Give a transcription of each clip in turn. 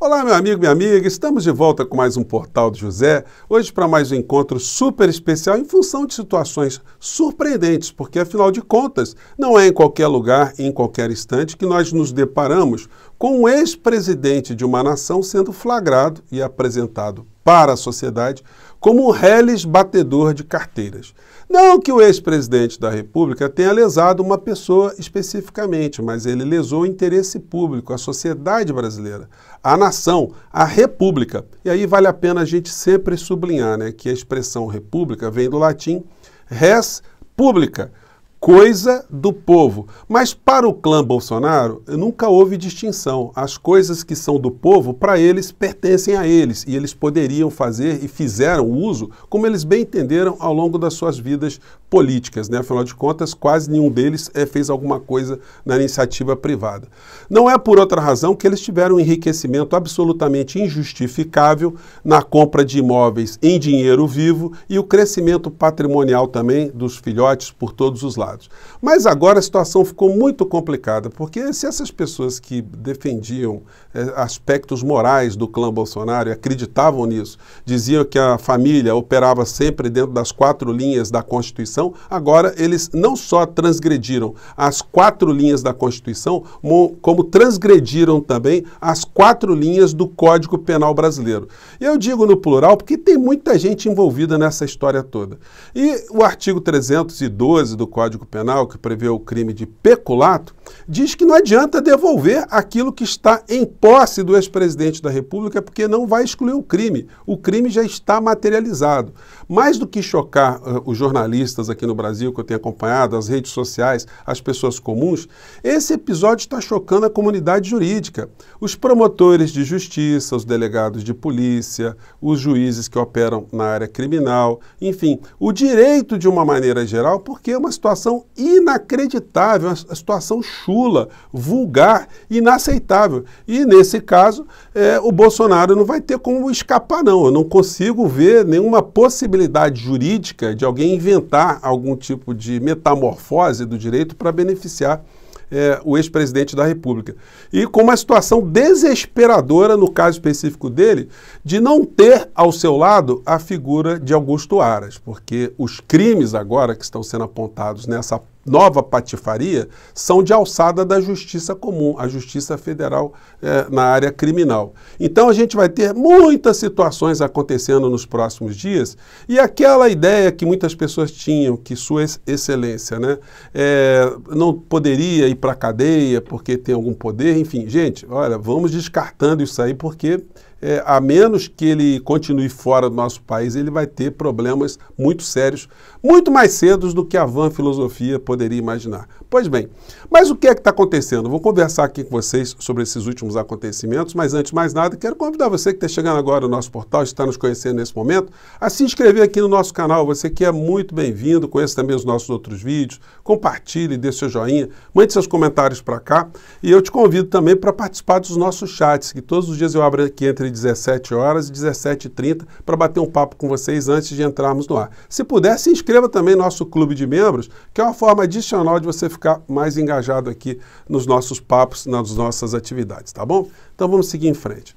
Olá, meu amigo, minha amiga, estamos de volta com mais um Portal do José. Hoje, para mais um encontro super especial em função de situações surpreendentes, porque afinal de contas, não é em qualquer lugar e em qualquer instante que nós nos deparamos com um ex-presidente de uma nação sendo flagrado e apresentado para a sociedade como um reles batedor de carteiras. Não que o ex-presidente da República tenha lesado uma pessoa especificamente, mas ele lesou o interesse público, a sociedade brasileira, a nação, a República. E aí vale a pena a gente sempre sublinhar né, que a expressão República vem do latim res publica coisa do povo. Mas para o clã Bolsonaro, nunca houve distinção. As coisas que são do povo, para eles, pertencem a eles. E eles poderiam fazer e fizeram uso, como eles bem entenderam, ao longo das suas vidas políticas. Né? Afinal de contas, quase nenhum deles é, fez alguma coisa na iniciativa privada. Não é por outra razão que eles tiveram um enriquecimento absolutamente injustificável na compra de imóveis em dinheiro vivo e o crescimento patrimonial também dos filhotes por todos os lados. Mas agora a situação ficou muito complicada, porque se essas pessoas que defendiam eh, aspectos morais do clã Bolsonaro e acreditavam nisso, diziam que a família operava sempre dentro das quatro linhas da Constituição, agora eles não só transgrediram as quatro linhas da Constituição, como transgrediram também as quatro linhas do Código Penal Brasileiro. E eu digo no plural porque tem muita gente envolvida nessa história toda. E o artigo 312 do Código Código Penal, que prevê o crime de peculato, diz que não adianta devolver aquilo que está em posse do ex-presidente da República, porque não vai excluir o crime. O crime já está materializado. Mais do que chocar uh, os jornalistas aqui no Brasil, que eu tenho acompanhado, as redes sociais, as pessoas comuns, esse episódio está chocando a comunidade jurídica. Os promotores de justiça, os delegados de polícia, os juízes que operam na área criminal, enfim, o direito de uma maneira geral, porque é uma situação situação inacreditável, uma situação chula, vulgar, inaceitável. E nesse caso, é, o Bolsonaro não vai ter como escapar, não. Eu não consigo ver nenhuma possibilidade jurídica de alguém inventar algum tipo de metamorfose do direito para beneficiar é, o ex-presidente da República. E com uma situação desesperadora, no caso específico dele, de não ter ao seu lado a figura de Augusto Aras, porque os crimes agora que estão sendo apontados nessa nova patifaria são de alçada da justiça comum, a justiça federal é, na área criminal. Então a gente vai ter muitas situações acontecendo nos próximos dias e aquela ideia que muitas pessoas tinham que Sua Excelência né, é, não poderia ir para a cadeia porque tem algum poder, enfim, gente, olha, vamos descartando isso aí porque é, a menos que ele continue fora do nosso país, ele vai ter problemas muito sérios, muito mais cedo do que a van filosofia poderia imaginar. Pois bem, mas o que é que está acontecendo? Vou conversar aqui com vocês sobre esses últimos acontecimentos, mas antes de mais nada, quero convidar você que está chegando agora no nosso portal, está nos conhecendo nesse momento, a se inscrever aqui no nosso canal. Você que é muito bem-vindo, conheça também os nossos outros vídeos, compartilhe, dê seu joinha, mande seus comentários para cá e eu te convido também para participar dos nossos chats, que todos os dias eu abro aqui entre entre 17 horas e 17h30 para bater um papo com vocês antes de entrarmos no ar. Se puder, se inscreva também no nosso clube de membros, que é uma forma adicional de você ficar mais engajado aqui nos nossos papos, nas nossas atividades, tá bom? Então vamos seguir em frente.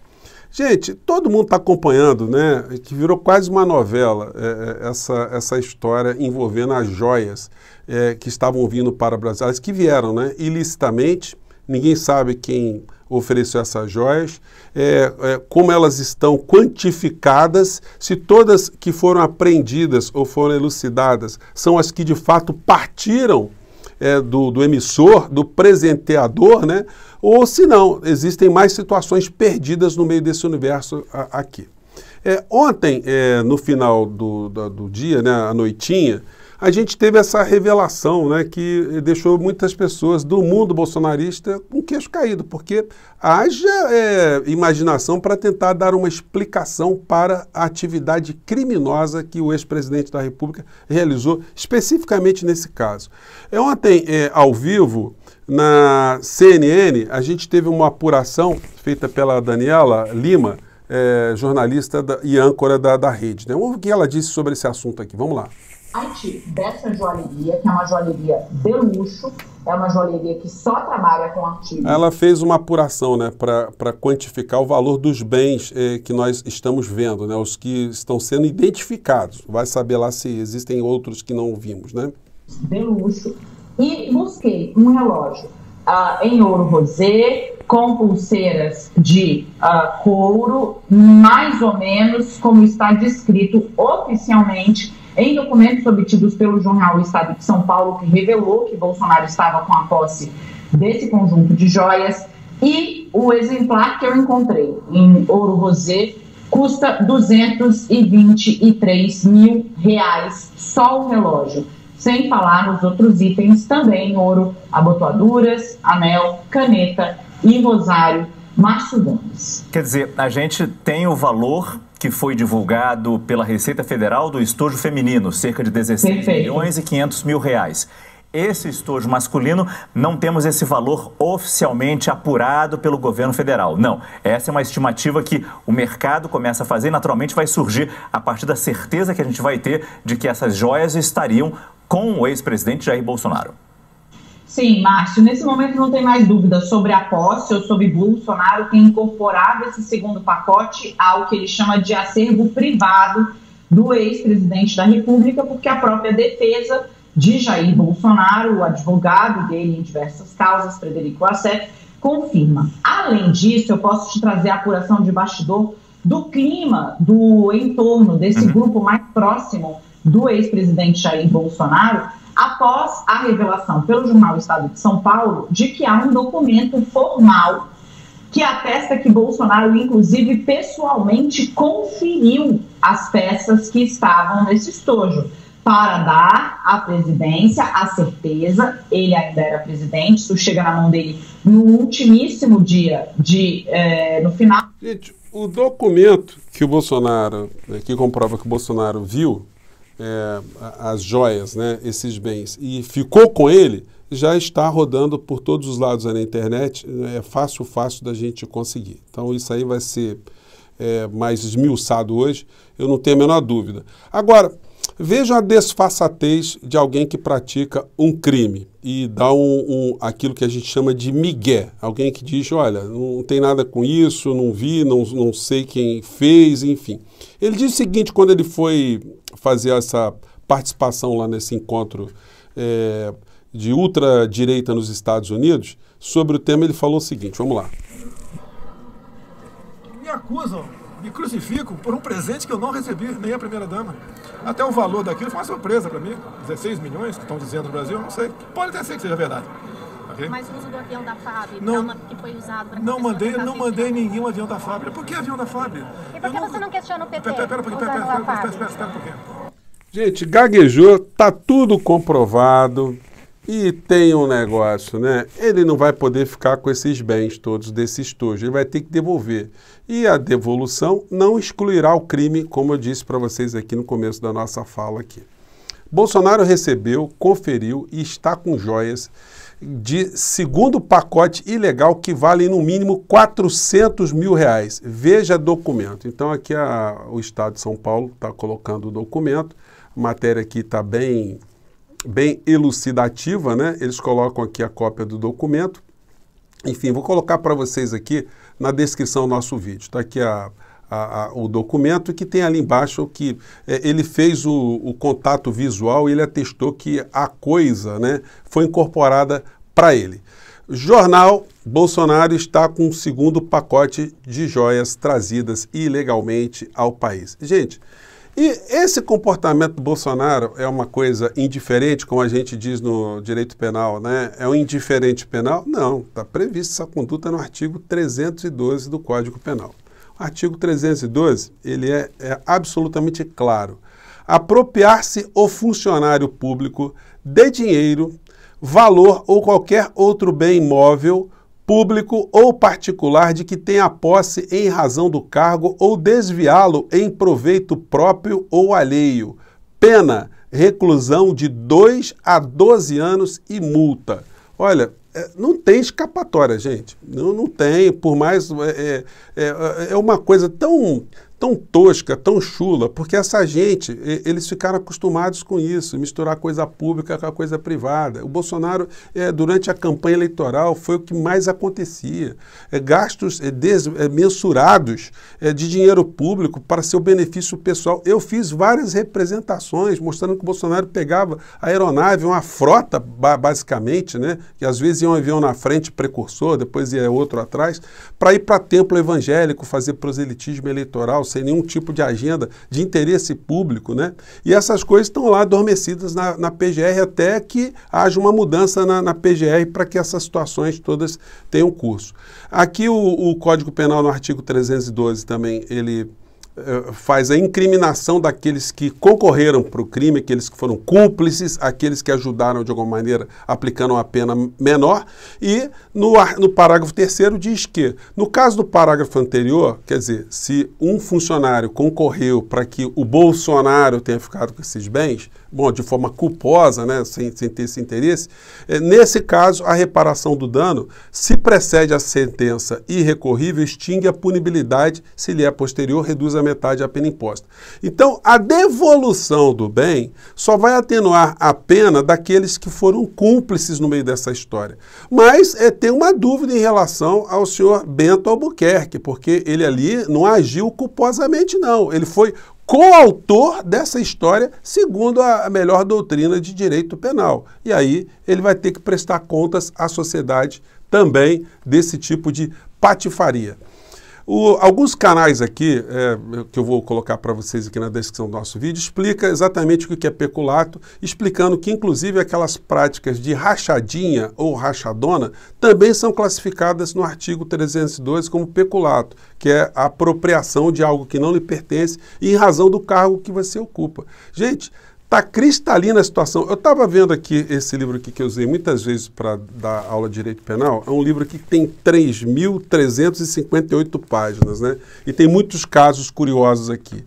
Gente, todo mundo está acompanhando, né? Que virou quase uma novela é, é, essa, essa história envolvendo as joias é, que estavam vindo para o Brasil, as que vieram, né? Ilicitamente, ninguém sabe quem ofereceu essas joias, é, é, como elas estão quantificadas, se todas que foram apreendidas ou foram elucidadas são as que de fato partiram é, do, do, emissor, do presenteador, né? ou se não, existem mais situações perdidas no meio desse universo a, aqui. É, ontem, é, no final do, do, do dia, né, à noitinha, a gente teve essa revelação né, que deixou muitas pessoas do mundo bolsonarista com queixo caído, porque haja é, imaginação para tentar dar uma explicação para a atividade criminosa que o ex-presidente da República realizou, especificamente nesse caso. É, ontem, é, ao vivo, na CNN, a gente teve uma apuração feita pela Daniela Lima, é, jornalista da, e âncora da, da rede. Né? Vamos ver o que ela disse sobre esse assunto aqui. Vamos lá site dessa joalheria, que é uma joalheria de luxo, é uma joalheria que só trabalha com artigos. Ela fez uma apuração né, para quantificar o valor dos bens eh, que nós estamos vendo, né, os que estão sendo identificados. Vai saber lá se existem outros que não vimos, né? De luxo. E busquei um relógio uh, em ouro rosé, com pulseiras de uh, couro, mais ou menos como está descrito oficialmente em documentos obtidos pelo jornal o Estado de São Paulo, que revelou que Bolsonaro estava com a posse desse conjunto de joias, e o exemplar que eu encontrei em ouro rosé custa 223 mil reais só o relógio sem falar nos outros itens também ouro, abotoaduras, anel, caneta e rosário Márcio Gomes. Quer dizer, a gente tem o valor que foi divulgado pela Receita Federal do estojo feminino, cerca de 16 Perfeito. milhões e 500 mil reais. Esse estojo masculino, não temos esse valor oficialmente apurado pelo governo federal. Não, essa é uma estimativa que o mercado começa a fazer e naturalmente vai surgir a partir da certeza que a gente vai ter de que essas joias estariam com o ex-presidente Jair Bolsonaro. Sim, Márcio, nesse momento não tem mais dúvida sobre a posse ou sobre Bolsonaro ter incorporado esse segundo pacote ao que ele chama de acervo privado do ex-presidente da República, porque a própria defesa de Jair Bolsonaro, o advogado dele em diversas causas, Frederico Asset, confirma. Além disso, eu posso te trazer a apuração de bastidor do clima do entorno desse uhum. grupo mais próximo do ex-presidente Jair Bolsonaro, após a revelação pelo jornal Estado de São Paulo de que há um documento formal que atesta que Bolsonaro, inclusive, pessoalmente conferiu as peças que estavam nesse estojo para dar à presidência a certeza, ele ainda era presidente, isso chega na mão dele no ultimíssimo dia de eh, no final. Gente, o documento que o Bolsonaro, né, que comprova que o Bolsonaro viu, é, as joias, né, esses bens, e ficou com ele, já está rodando por todos os lados na internet, é fácil, fácil da gente conseguir. Então isso aí vai ser é, mais esmiuçado hoje, eu não tenho a menor dúvida. Agora, Veja a desfaçatez de alguém que pratica um crime e dá um, um, aquilo que a gente chama de migué. Alguém que diz, olha, não tem nada com isso, não vi, não, não sei quem fez, enfim. Ele diz o seguinte, quando ele foi fazer essa participação lá nesse encontro é, de ultradireita nos Estados Unidos, sobre o tema ele falou o seguinte, vamos lá. Me acusam me crucifico por um presente que eu não recebi, nem a primeira-dama. Até o valor daquilo foi uma surpresa para mim. 16 milhões que estão dizendo no Brasil, não sei. Pode até ser que seja verdade. Okay? Mas o uso do avião da FAB, não, é que foi usado para Não mandei, não mandei nenhum avião da FAB. Por que avião da FAB? E por que não... você não questiona o PT? Pera, pera, pera, pera, pera, pera, pera, pera, pera, pera, pera, e tem um negócio, né? Ele não vai poder ficar com esses bens todos desse estojo, ele vai ter que devolver. E a devolução não excluirá o crime, como eu disse para vocês aqui no começo da nossa fala aqui. Bolsonaro recebeu, conferiu e está com joias de segundo pacote ilegal que vale no mínimo 400 mil reais. Veja documento. Então aqui a, o Estado de São Paulo está colocando o documento. A matéria aqui está bem bem elucidativa, né? Eles colocam aqui a cópia do documento. Enfim, vou colocar para vocês aqui na descrição do nosso vídeo. Está aqui a, a, a, o documento que tem ali embaixo que é, ele fez o, o contato visual e ele atestou que a coisa né, foi incorporada para ele. Jornal Bolsonaro está com um segundo pacote de joias trazidas ilegalmente ao país. Gente, e esse comportamento do Bolsonaro é uma coisa indiferente, como a gente diz no direito penal, né? É um indiferente penal? Não, está prevista essa conduta no artigo 312 do Código Penal. O artigo 312, ele é, é absolutamente claro. Apropriar-se o funcionário público de dinheiro, valor ou qualquer outro bem imóvel público ou particular de que tenha posse em razão do cargo ou desviá-lo em proveito próprio ou alheio. Pena: reclusão de 2 a 12 anos e multa. Olha, é, não tem escapatória, gente. Não, não tem, por mais. É, é, é, é uma coisa tão, tão tosca, tão chula, porque essa gente, eles ficaram acostumados com isso, misturar coisa pública com a coisa privada. O Bolsonaro, é, durante a campanha eleitoral, foi o que mais acontecia. É, gastos é, des, é, mensurados é, de dinheiro público para seu benefício pessoal. Eu fiz várias representações mostrando que o Bolsonaro pegava a aeronave, uma frota, basicamente, né, que às vezes ia um avião na frente, precursor, depois ia outro atrás, para ir para templo evangélico, fazer proselitismo eleitoral, sem nenhum tipo de agenda de interesse público, né? E essas coisas estão lá adormecidas na, na PGR até que haja uma mudança na, na PGR para que essas situações todas tenham curso. Aqui o, o Código Penal no artigo 312 também ele eh, faz a incriminação daqueles que concorreram para o crime, aqueles que foram cúmplices, aqueles que ajudaram de alguma maneira aplicando uma pena menor. E no, no parágrafo terceiro diz que, no caso do parágrafo anterior, quer dizer, se um funcionário concorreu para que o Bolsonaro tenha ficado com esses bens, bom, de forma culposa, né, sem, sem ter esse interesse, é, nesse caso, a reparação do dano, se precede a sentença irrecorrível, extingue a punibilidade, se lhe é posterior, reduz a metade a pena imposta. Então, a devolução do bem só vai atenuar a pena daqueles que foram cúmplices no meio dessa história. Mas é, tem uma dúvida em relação ao senhor Bento Albuquerque, porque ele ali não agiu culposamente, não. Ele foi coautor dessa história, segundo a melhor doutrina de direito penal. E aí ele vai ter que prestar contas à sociedade também desse tipo de patifaria. O, alguns canais aqui, é, que eu vou colocar para vocês aqui na descrição do nosso vídeo, explica exatamente o que é peculato, explicando que inclusive aquelas práticas de rachadinha ou rachadona também são classificadas no artigo 302 como peculato, que é a apropriação de algo que não lhe pertence em razão do cargo que você ocupa. Gente, Está cristalina a situação. Eu estava vendo aqui esse livro aqui que eu usei muitas vezes para dar aula de direito penal. É um livro que tem 3.358 páginas, né? E tem muitos casos curiosos aqui.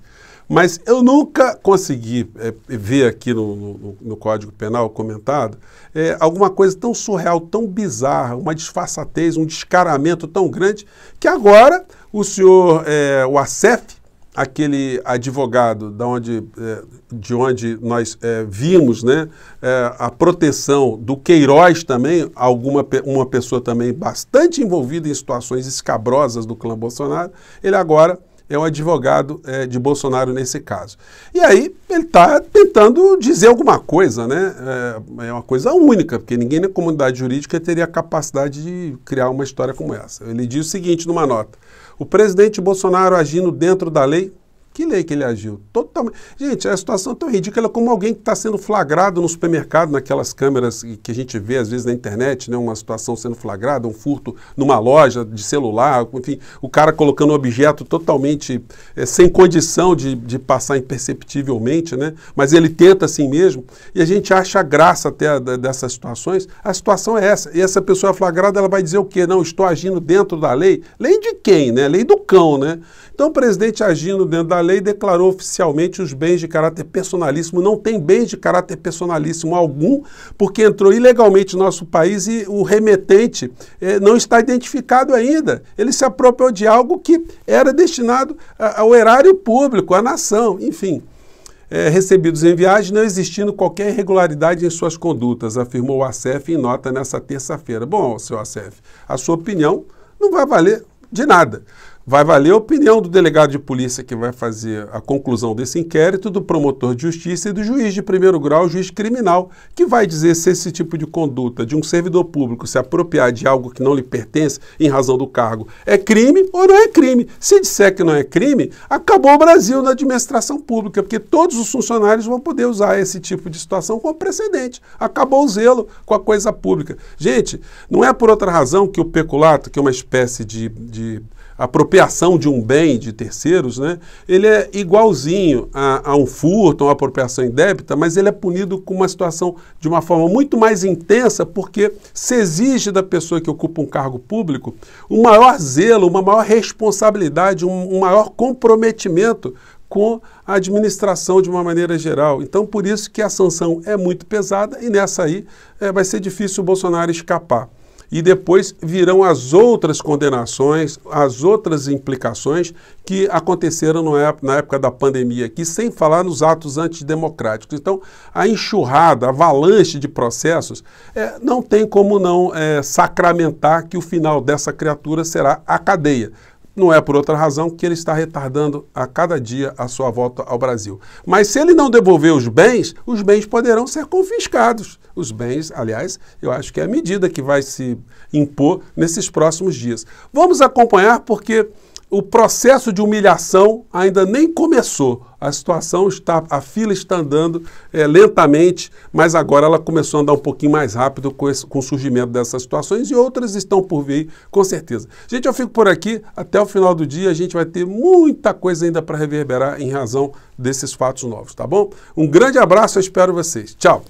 Mas eu nunca consegui é, ver aqui no, no, no, Código Penal comentado é, alguma coisa tão surreal, tão bizarra, uma disfarçatez, um descaramento tão grande que agora o senhor, é, o ASEF, aquele advogado da onde, eh, de onde nós é, vimos né, é, a proteção do Queiroz também, alguma, uma pessoa também bastante envolvida em situações escabrosas do clã Bolsonaro, ele agora é um advogado é, de Bolsonaro nesse caso. E aí ele está tentando dizer alguma coisa, né? É, é, uma coisa única, porque ninguém na comunidade jurídica teria a capacidade de criar uma história como essa. Ele diz o seguinte numa nota: o presidente Bolsonaro agindo dentro da lei que lei que ele agiu? Totalmente. Gente, a situação é tão ridícula como alguém que está sendo flagrado no supermercado, naquelas câmeras que a gente vê às vezes na internet, né? uma situação sendo flagrada, um furto numa loja de celular, enfim, o cara colocando um objeto totalmente é, sem condição de, de passar imperceptivelmente, né? mas ele tenta assim mesmo, e a gente acha graça até dessas situações. A situação é essa, e essa pessoa é flagrada ela vai dizer o quê? Não, estou agindo dentro da lei. Lei de quem? Né? Lei do cão, né? Então o presidente agindo dentro da lei declarou oficialmente os bens de caráter personalíssimo. Não tem bens de caráter personalíssimo algum, porque entrou ilegalmente no nosso país e o remetente eh, não está identificado ainda. Ele se apropriou de algo que era destinado ao erário público, à nação, enfim. É, recebidos em viagem, não existindo qualquer irregularidade em suas condutas, afirmou o ACEF em nota nessa terça-feira. Bom, seu ACEF, a sua opinião não vai valer de nada vai valer a opinião do delegado de polícia que vai fazer a conclusão desse inquérito, do promotor de justiça e do juiz de primeiro grau, juiz criminal, que vai dizer se esse tipo de conduta de um servidor público se apropriar de algo que não lhe pertence em razão do cargo é crime ou não é crime. Se disser que não é crime, acabou o Brasil na administração pública, porque todos os funcionários vão poder usar esse tipo de situação como precedente. Acabou o zelo com a coisa pública. Gente, não é por outra razão que o peculato, que é uma espécie de, de apropriação de um bem de terceiros, né, ele é igualzinho a, a um furto, a uma apropriação indébita, mas ele é punido com uma situação de uma forma muito mais intensa, porque se exige da pessoa que ocupa um cargo público um maior zelo, uma maior responsabilidade, um, um maior comprometimento com a administração de uma maneira geral. Então, por isso que a sanção é muito pesada e nessa aí é, vai ser difícil o Bolsonaro escapar e depois virão as outras condenações, as outras implicações que aconteceram na época da pandemia aqui, sem falar nos atos antidemocráticos. Então, a enxurrada, a avalanche de processos, é, não tem como não é, sacramentar que o final dessa criatura será a cadeia não é por outra razão que ele está retardando a cada dia a sua volta ao Brasil. Mas se ele não devolver os bens, os bens poderão ser confiscados. Os bens, aliás, eu acho que é a medida que vai se impor nesses próximos dias. Vamos acompanhar porque o processo de humilhação ainda nem começou. A situação está, a fila está andando é, lentamente, mas agora ela começou a andar um pouquinho mais rápido com, esse, com o surgimento dessas situações e outras estão por vir, com certeza. Gente, eu fico por aqui. Até o final do dia a gente vai ter muita coisa ainda para reverberar em razão desses fatos novos, tá bom? Um grande abraço, eu espero vocês. Tchau!